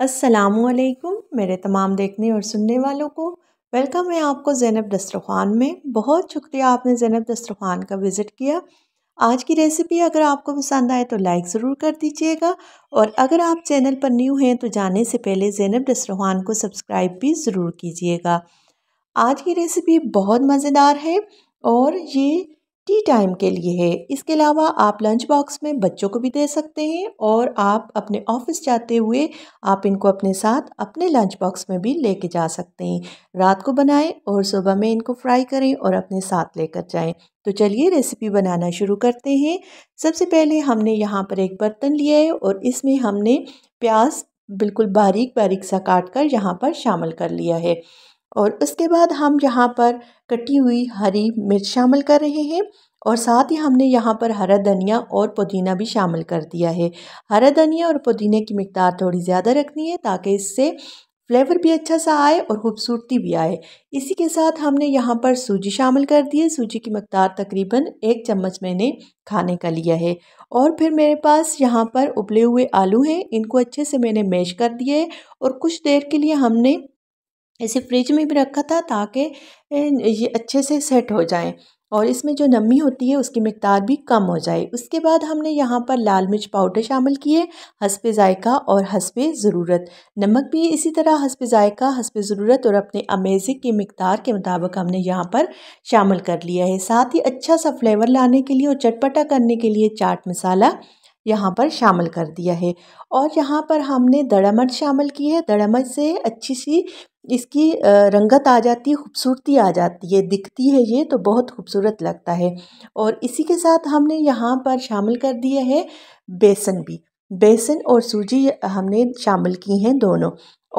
असलकुम मेरे तमाम देखने और सुनने वालों को वेलकम है आपको ज़ैनब दस्तरखान में बहुत शुक्रिया आपने ज़ैनब दस्तरखान का विज़िट किया आज की रेसिपी अगर आपको पसंद आए तो लाइक ज़रूर कर दीजिएगा और अगर आप चैनल पर न्यू हैं तो जाने से पहले ज़ैनब दस्तरखान को सब्सक्राइब भी ज़रूर कीजिएगा आज की रेसिपी बहुत मज़ेदार है और ये टी टाइम के लिए है इसके अलावा आप लंच बॉक्स में बच्चों को भी दे सकते हैं और आप अपने ऑफिस जाते हुए आप इनको अपने साथ अपने लंच बॉक्स में भी लेके जा सकते हैं रात को बनाएं और सुबह में इनको फ्राई करें और अपने साथ लेकर जाएं तो चलिए रेसिपी बनाना शुरू करते हैं सबसे पहले हमने यहाँ पर एक बर्तन लिया है और इसमें हमने प्याज बिल्कुल बारीक बारीक सा काट कर यहाँ पर शामिल कर लिया है और उसके बाद हम यहाँ पर कटी हुई हरी मिर्च शामिल कर रहे हैं और साथ ही हमने यहाँ पर हरा धनिया और पुदीना भी शामिल कर दिया है हरा धनिया और पुदीने की मकदार थोड़ी ज़्यादा रखनी है ताकि इससे फ्लेवर भी अच्छा सा आए और खूबसूरती भी आए इसी के साथ हमने यहाँ पर सूजी शामिल कर दी है सूजी की मकदार तकरीबन एक चम्मच मैंने खाने का लिया है और फिर मेरे पास यहाँ पर उबले हुए आलू हैं इनको अच्छे से मैंने मैश कर दिए और कुछ देर के लिए हमने इसे फ्रिज में भी रखा था ताकि ये अच्छे से सेट हो जाए और इसमें जो नमी होती है उसकी मकदार भी कम हो जाए उसके बाद हमने यहाँ पर लाल मिर्च पाउडर शामिल किए हसप ज़ायका और हसप ज़रूरत नमक भी इसी तरह हसप ज़ायका हसप ज़रूरत और अपने अमेजिक की मकदार के मुताबिक हमने यहाँ पर शामिल कर लिया है साथ ही अच्छा सा फ्लेवर लाने के लिए और चटपटा करने के लिए चाट मसाला यहाँ पर शामिल कर दिया है और यहाँ पर हमने दड़ा शामिल की है दड़ा से अच्छी सी इसकी रंगत आ जाती है खूबसूरती आ जाती है दिखती है ये तो बहुत खूबसूरत लगता है और इसी के साथ हमने यहाँ पर शामिल कर दिया है बेसन भी बेसन और सूजी हमने शामिल की हैं दोनों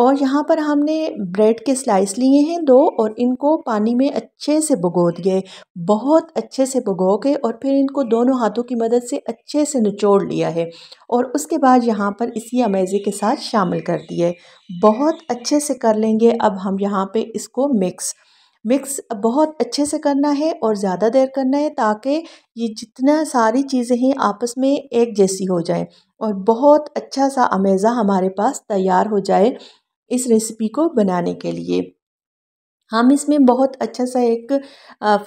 और यहाँ पर हमने ब्रेड के स्लाइस लिए हैं दो और इनको पानी में अच्छे से भगो दिए बहुत अच्छे से भगो के और फिर इनको दोनों हाथों की मदद से अच्छे से निचोड़ लिया है और उसके बाद यहाँ पर इसी अमेज़े के साथ शामिल कर दिए बहुत अच्छे से कर लेंगे अब हम यहाँ पे इसको मिक्स मिक्स बहुत अच्छे से करना है और ज़्यादा देर करना है ताकि ये जितना सारी चीज़ें हैं आपस में एक जैसी हो जाए और बहुत अच्छा सा अमेज़ा हमारे पास तैयार हो जाए इस रेसिपी को बनाने के लिए हम इसमें बहुत अच्छा सा एक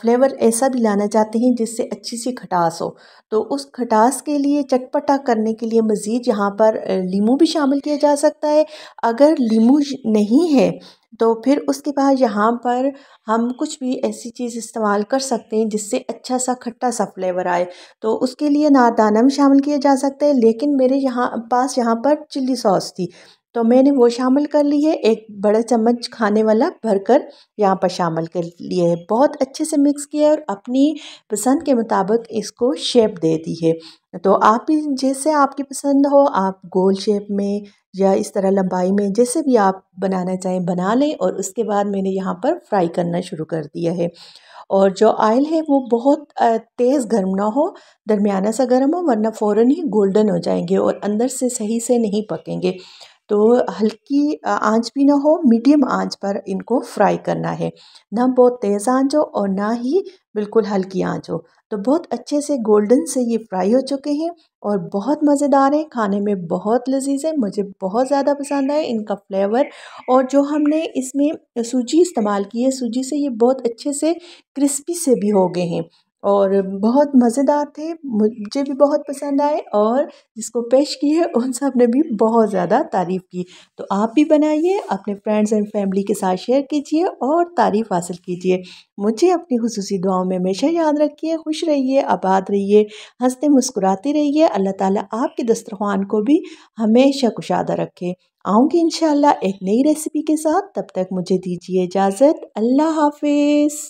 फ्लेवर ऐसा भी लाना चाहते हैं जिससे अच्छी सी खटास हो तो उस खटास के लिए चटपटा करने के लिए मज़ीद यहाँ पर लीमू भी शामिल किया जा सकता है अगर लीमू नहीं है तो फिर उसके बाद यहाँ पर हम कुछ भी ऐसी चीज़ इस्तेमाल कर सकते हैं जिससे अच्छा सा खट्टा सा फ्लेवर आए तो उसके लिए नारदाना भी शामिल किया जा सकता है लेकिन मेरे यहाँ पास यहाँ पर चिल्ली सॉस थी तो मैंने वो शामिल कर लिए एक बड़ा चम्मच खाने वाला भरकर यहाँ पर शामिल कर लिए है बहुत अच्छे से मिक्स किया और अपनी पसंद के मुताबिक इसको शेप दे दी है तो आप भी जैसे आपकी पसंद हो आप गोल शेप में या इस तरह लंबाई में जैसे भी आप बनाना चाहें बना लें और उसके बाद मैंने यहाँ पर फ्राई करना शुरू कर दिया है और जो आयल है वो बहुत तेज़ गर्म ना हो दरमियाना सा गर्म हो वरना फ़ौर ही गोल्डन हो जाएंगे और अंदर से सही से नहीं पकेंगे तो हल्की आँच भी ना हो मीडियम आँच पर इनको फ्राई करना है ना बहुत तेज़ आँच हो और ना ही बिल्कुल हल्की आँच हो तो बहुत अच्छे से गोल्डन से ये फ्राई हो चुके हैं और बहुत मज़ेदार हैं खाने में बहुत लजीज है मुझे बहुत ज़्यादा पसंद आए इनका फ्लेवर और जो हमने इसमें सूजी इस्तेमाल की है सूजी से ये बहुत अच्छे से क्रिस्पी से भी हो गए हैं और बहुत मज़ेदार थे मुझे भी बहुत पसंद आए और जिसको पेश किए उन सब ने भी बहुत ज़्यादा तारीफ़ की तो आप भी बनाइए अपने फ्रेंड्स एंड फैमिली के साथ शेयर कीजिए और तारीफ़ हासिल कीजिए मुझे अपनी खसूसी दुआओं में हमेशा याद रखिए खुश रहिए आबाद रहिए हंसते मुस्कुराते रहिए अल्लाह ताला आपके दस्तरखान को भी हमेशा कुशादा रखे आऊँगी इन एक नई रेसिपी के साथ तब तक मुझे दीजिए इजाज़त अल्लाह हाफिज़